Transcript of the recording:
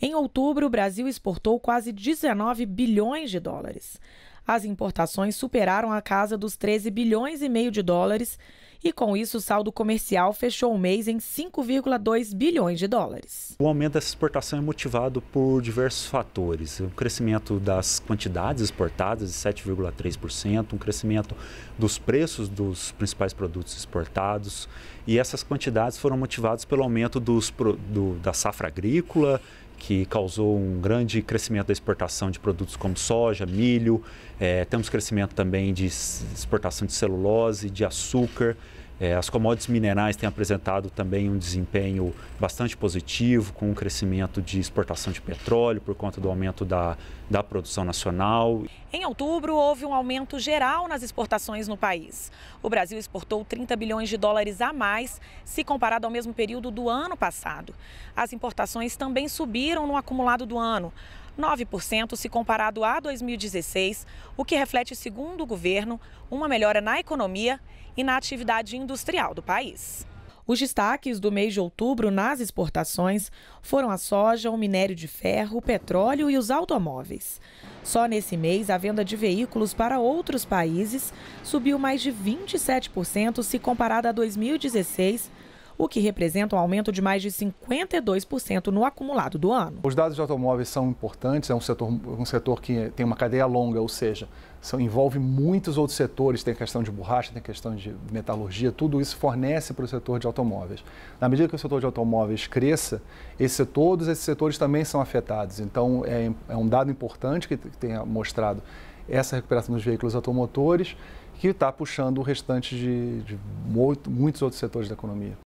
Em outubro, o Brasil exportou quase 19 bilhões de dólares. As importações superaram a casa dos 13 bilhões e meio de dólares e com isso o saldo comercial fechou o mês em 5,2 bilhões de dólares. O aumento dessa exportação é motivado por diversos fatores. O crescimento das quantidades exportadas de 7,3%, um crescimento dos preços dos principais produtos exportados e essas quantidades foram motivadas pelo aumento dos, do, da safra agrícola que causou um grande crescimento da exportação de produtos como soja, milho, é, temos crescimento também de exportação de celulose, de açúcar. É, as commodities minerais têm apresentado também um desempenho bastante positivo, com um crescimento de exportação de petróleo por conta do aumento da, da produção nacional. Em outubro, houve um aumento geral nas exportações no país. O Brasil exportou 30 bilhões de dólares a mais se comparado ao mesmo período do ano passado. As importações também subiram no acumulado do ano. 9% se comparado a 2016, o que reflete, segundo o governo, uma melhora na economia e na atividade industrial do país. Os destaques do mês de outubro nas exportações foram a soja, o minério de ferro, o petróleo e os automóveis. Só nesse mês, a venda de veículos para outros países subiu mais de 27% se comparada a 2016, o que representa um aumento de mais de 52% no acumulado do ano. Os dados de automóveis são importantes, é um setor, um setor que tem uma cadeia longa, ou seja, são, envolve muitos outros setores, tem questão de borracha, tem questão de metalurgia, tudo isso fornece para o setor de automóveis. Na medida que o setor de automóveis cresça, esse, todos esses setores também são afetados. Então, é, é um dado importante que tenha mostrado essa recuperação dos veículos automotores, que está puxando o restante de, de muitos outros setores da economia.